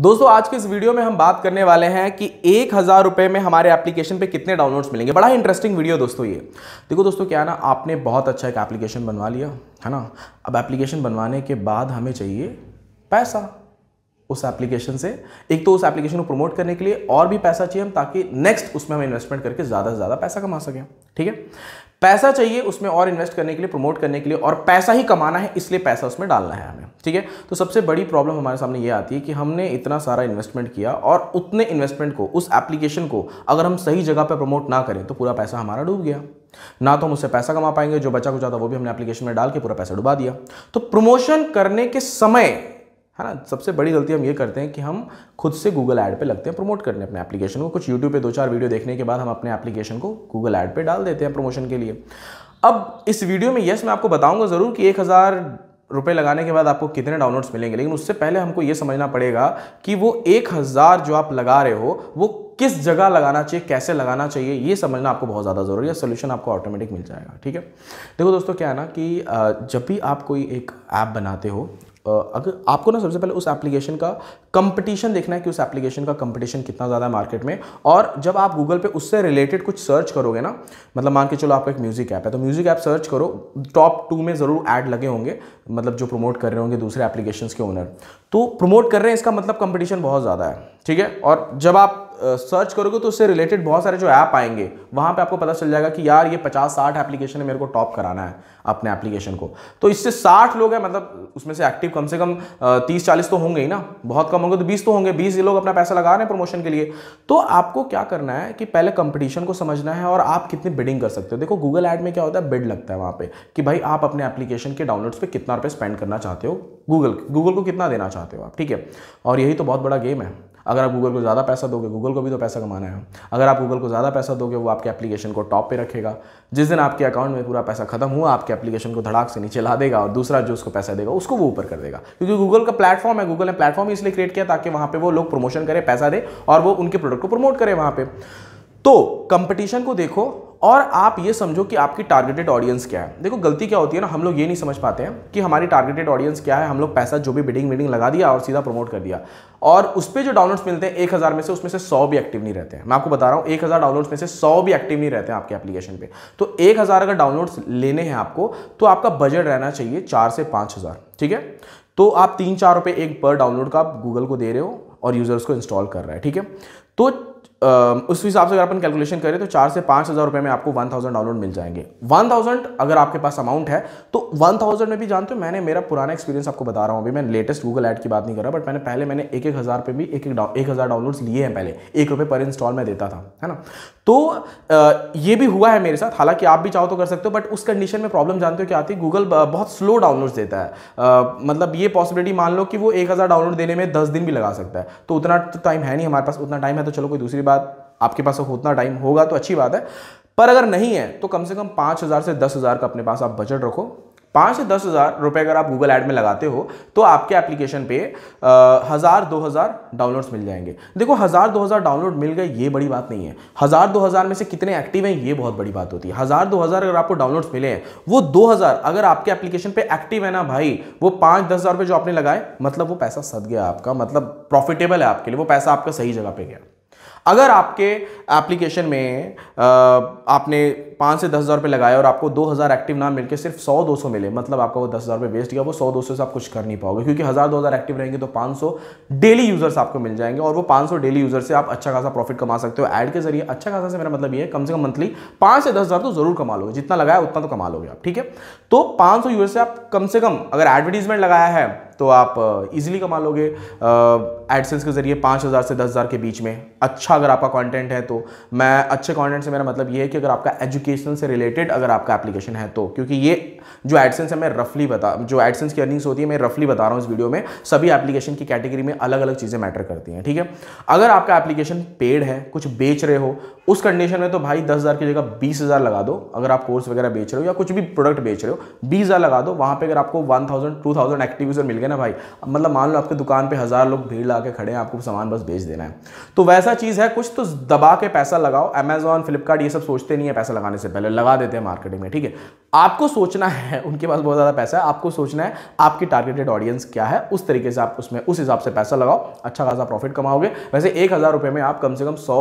दोस्तों आज के इस वीडियो में हम बात करने वाले हैं कि एक हज़ार रुपये में हमारे एप्लीकेशन पे कितने डाउनलोड्स मिलेंगे बड़ा इंटरेस्टिंग वीडियो दोस्तों ये देखो दोस्तों क्या है ना आपने बहुत अच्छा एक एप्लीकेशन बनवा लिया है ना अब एप्लीकेशन बनवाने के बाद हमें चाहिए पैसा उस एप्लीकेशन से एक तो उस एप्लीकेशन को प्रमोट करने के लिए और भी पैसा चाहिए हम ताकि नेक्स्ट उसमें हम इन्वेस्टमेंट करके ज़्यादा से ज़्यादा पैसा कमा सकें ठीक है पैसा चाहिए उसमें और इन्वेस्ट करने के लिए प्रमोट करने के लिए और पैसा ही कमाना है इसलिए पैसा उसमें डालना है हमें ठीक है तो सबसे बड़ी प्रॉब्लम हमारे सामने ये आती है कि हमने इतना सारा इन्वेस्टमेंट किया और उतने इन्वेस्टमेंट को उस एप्लीकेशन को अगर हम सही जगह पर प्रमोट ना करें तो पूरा पैसा हमारा डूब गया ना तो हम उससे पैसा कमा पाएंगे जो बचा कुछ था वो भी हमने एप्लीकेशन में डाल के पूरा पैसा डुबा दिया तो प्रमोशन करने के समय है ना सबसे बड़ी गलती हम ये करते हैं कि हम खुद से गूगल ऐड पे लगते हैं प्रमोट करने अपने एप्लीकेशन को कुछ यूट्यूब पे दो चार वीडियो देखने के बाद हम अपने एप्लीकेशन को गूगल ऐड पे डाल देते हैं प्रमोशन के लिए अब इस वीडियो में यस मैं आपको बताऊंगा ज़रूर कि एक हज़ार रुपये लगाने के बाद आपको कितने डाउनलोड्स मिलेंगे लेकिन उससे पहले हमको ये समझना पड़ेगा कि वो एक हज़ार जो आप लगा रहे हो वो किस जगह लगाना चाहिए कैसे लगाना चाहिए ये समझना आपको बहुत ज़्यादा ज़रूरी है सोल्यूशन आपको ऑटोमेटिक मिल जाएगा ठीक है देखो दोस्तों क्या है ना कि जब भी आप कोई एक ऐप बनाते हो अगर आपको ना सबसे पहले उस एप्लीकेशन का कंपटीशन देखना है कि उस एप्लीकेशन का कंपटीशन कितना ज़्यादा है मार्केट में और जब आप गूगल पे उससे रिलेटेड कुछ सर्च करोगे ना मतलब मान के चलो आपका एक म्यूज़िक ऐप है तो म्यूज़िक ऐप सर्च करो टॉप टू में ज़रूर ऐड लगे होंगे मतलब जो प्रमोट कर रहे होंगे दूसरे एप्लीकेशन के ओनर तो प्रमोट कर रहे हैं इसका मतलब कंपटीशन बहुत ज़्यादा है ठीक है और जब आप सर्च करोगे तो उससे रिलेटेड बहुत सारे जो ऐप आएंगे वहाँ पे आपको पता चल जाएगा कि यार ये 50-60 एप्लीकेशन है मेरे को टॉप कराना है अपने एप्लीकेशन को तो इससे 60 लोग हैं मतलब उसमें से एक्टिव कम से कम 30-40 तो होंगे ही ना बहुत कम होंगे तो 20 तो होंगे 20 लोग अपना पैसा लगा रहे हैं प्रमोशन के लिए तो आपको क्या करना है कि पहले कंपटीशन को समझना है और आप कितनी बिडिंग कर सकते हो देखो गूगल ऐड में क्या होता है बिड लगता है वहाँ पर कि भाई आप अपने एप्लीकेशन के डाउनलोड्स पर कितना रुपये स्पेंड करना चाहते हो गूगल गूगल को कितना देना चाहते हो आप ठीक है और यही तो बहुत बड़ा गेम है अगर आप गूगल को ज़्यादा पैसा दोगे गूगल को भी तो पैसा कमाना है अगर आप गूगल को ज़्यादा पैसा दोगे वो आपके एप्लीकेशन को टॉप पे रखेगा जिस दिन आपके अकाउंट में पूरा पैसा खत्म हुआ आपके एप्लीकेशन को धड़ाक से नीचे ला देगा और दूसरा जो उसको पैसा देगा उसको वो ऊपर कर देगा क्योंकि गूगल का प्लेटफॉर्म है गूगल ने प्लेटफॉर्म इसलिए क्रिएट किया ताकि वहाँ पर वो लोग प्रमोशन करें पैसा दे और वो उनके प्रोडक्ट को प्रमोट करें वहाँ पर तो कंपटीशन को देखो और आप ये समझो कि आपकी टारगेटेड ऑडियंस क्या है देखो गलती क्या होती है ना हम लोग ये नहीं समझ पाते हैं कि हमारी टारगेटेड ऑडियंस क्या है हम लोग पैसा जो भी बिडिंग विडिंग लगा दिया और सीधा प्रमोट कर दिया और उस पर जो डाउनलोड्स मिलते हैं एक हज़ार में से उसमें से सौ भी एक्टिव नहीं रहते हैं मैं आपको बता रहा हूँ एक हज़ार डाउनलोड्स में से सौ भी एक्टिव नहीं रहते हैं आपके एप्लीकेशन पर तो एक हज़ार अगर डाउनलोड्स लेने हैं आपको तो आपका बजट रहना चाहिए चार से पाँच हज़ार ठीक है तो आप तीन चार रुपये एक पर डाउनलोड का आप गूगल को दे रहे हो और यूज़र्स को इंस्टॉल कर रहा है ठीक है तो उस हिसाब से अगर अपन कैलकुलेशन करें तो चार से पाँच हज़ार रुपये में आपको वन थाउजेंड डाउनलोड मिल जाएंगे वन थाउजेंड अगर आपके पास अमाउंट है तो वन थाउजेंड में भी जानते हो मैंने मेरा पुराना एक्सपीरियंस आपको बता रहा हूँ अभी मैं लेटेस्ट गूगल ऐड की बात नहीं कर रहा बट मैंने पहले मैंने एक एक हज़ार भी एक एक हज़ार डाउनलोड्स लिए हैं पहले एक रुपये पर इंस्टॉल में देता था है ना तो ये भी हुआ है मेरे साथ हालांकि आप भी चाहो तो कर सकते हो बट उस कंडीशन में प्रॉब्लम जानते हो क्या आती है गूगल बहुत स्लो डाउनलोड्स देता है मतलब ये पॉसिबिलिटी मान लो कि वो एक हज़ार डाउनलोड देने में दस दिन भी लगा सकता है तो उतना टाइम तो है नहीं हमारे पास उतना टाइम है है तो चलो कोई दूसरी बात आपके पास तो उतना टाइम होगा तो अच्छी बात है पर अगर नहीं है तो कम से कम पाँच हज़ार से दस हज़ार का अपने पास आप बजट रखो पाँच से दस हज़ार रुपये अगर आप गूगल ऐड में लगाते हो तो आपके एप्लीकेशन पे हज़ार दो हज़ार डाउनलोड्स मिल जाएंगे देखो हज़ार दो हज़ार डाउनलोड मिल गए ये बड़ी बात नहीं है हज़ार दो हज़ार में से कितने एक्टिव हैं ये बहुत बड़ी बात होती है हज़ार दो हज़ार अगर आपको डाउनलोड्स मिले हैं वो दो हज़ार अगर आपके एप्लीकेशन पर एक्टिव है ना भाई वो पाँच दस हज़ार रुपये जो आपने लगाए मतलब वो पैसा सद गया आपका मतलब प्रॉफिटेबल है आपके लिए वो पैसा आपका सही जगह पर गया अगर आपके एप्लीकेशन में आपने पाँच से दस हज़ार रुपये लगाया और आपको दो हज़ार एक्टिव ना मिलकर सिर्फ सौ दो सौ मिले मतलब आपका वो दस हज़ार रुपये वेस्ट किया वो सौ दो सौ से आप कुछ कर नहीं पाओगे क्योंकि हज़ार दो हज़ार एक्टिव रहेंगे तो पाँच सौ डेली यूज़र्स आपको मिल जाएंगे और वो पाँच सौ डेली यूज़र से आप अच्छा खासा प्रॉफिट कमा सकते हो ऐड के जरिए अच्छा खासा से मेरा मतलब ये है कम से कम मंथली पाँच से दस हज़ार तो ज़रूर कमा लोगे जितना लगाया उतना तो कमा लोगे आप ठीक है तो पाँच सौ यूज़र से आप कम से कम अगर एडवर्टीजमेंट लगाया है तो आप इजीली कमा लोगे एडसेंस के ज़रिए पाँच हज़ार से दस हज़ार के बीच में अच्छा अगर आपका कंटेंट है तो मैं अच्छे कंटेंट से मेरा मतलब ये है कि अगर आपका एजुकेशन से रिलेटेड अगर आपका एप्लीकेशन है तो क्योंकि ये जो एडसेंस है मैं रफली बता जो एडसेंस की अर्निंग्स होती है मैं रफली बता रहा हूँ इस वीडियो में सभी एप्लीकेशन की कैटेगरी में अलग अलग चीज़ें मैटर करती हैं ठीक है अगर आपका एप्लीकेशन पेड है कुछ बेच रहे हो उस कंडीशन में तो भाई दस हज़ार की जगह बीस हज़ार लगा दो अगर आप कोर्स वगैरह बेच रहे हो या कुछ भी प्रोडक्ट बेच रहे हो बीस हज़ार लगा दो वहाँ पर अगर आपको one thousand two thousand active user मिल है ना भाई मतलब मान लो आपकी दुकान पर हज़ार लोग भीड़ ला के खड़े हैं आपको सामान बस भेज देना है तो वैसा चीज़ है कुछ तो दबा के पैसा लगाओ अमेजोन फ्लिपकार्ट ये सब सोचते नहीं है पैसा लगाने से पहले लगा देते हैं मार्केटिंग में ठीक है आपको सोचना है उनके पास बहुत ज़्यादा पैसा है आपको सोचना है आपकी टारगेटेड ऑडियंस क्या है उस तरीके से आप उसमें उस हिसाब से पैसा लगाओ अच्छा खासा प्रॉफिट कमाओगे वैसे एक हज़ार रुपये में आप कम से कम सौ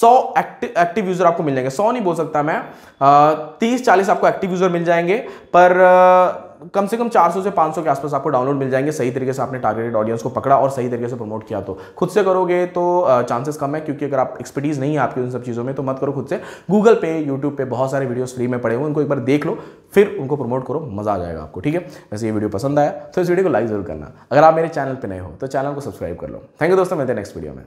सौ एक्टिव एक्टिव यूज़र आपको मिल जाएंगे सौ नहीं बोल सकता मैं तीस चालीस आपको एक्टिव यूज़र मिल जाएंगे पर कम से कम 400 से 500 के आसपास आपको डाउनलोड मिल जाएंगे सही तरीके से आपने टारगेटेड ऑडियंस को पकड़ा और सही तरीके से प्रमोट किया तो खुद से करोगे तो चांसेस कम है क्योंकि अगर आप एक्सपर्टीज़ नहीं है आपकी उन सब चीज़ों में तो मत करो खुद से गूगल पे यूट्यूब पे बहुत सारे वीडियोस फ्री में पड़े हुए उनको एक बार देख लो फिर उनको प्रमोट करो मज़ा आ जाएगा आपको ठीक है वैसे ये वीडियो पसंद आया तो इस वीडियो को लाइक जरूर करना अगर आप मेरे चैनल पर नए हो तो चैनल को सब्सक्राइब कर लो थैंक यू दोस्तों मिलते हैं नेक्स्ट वीडियो में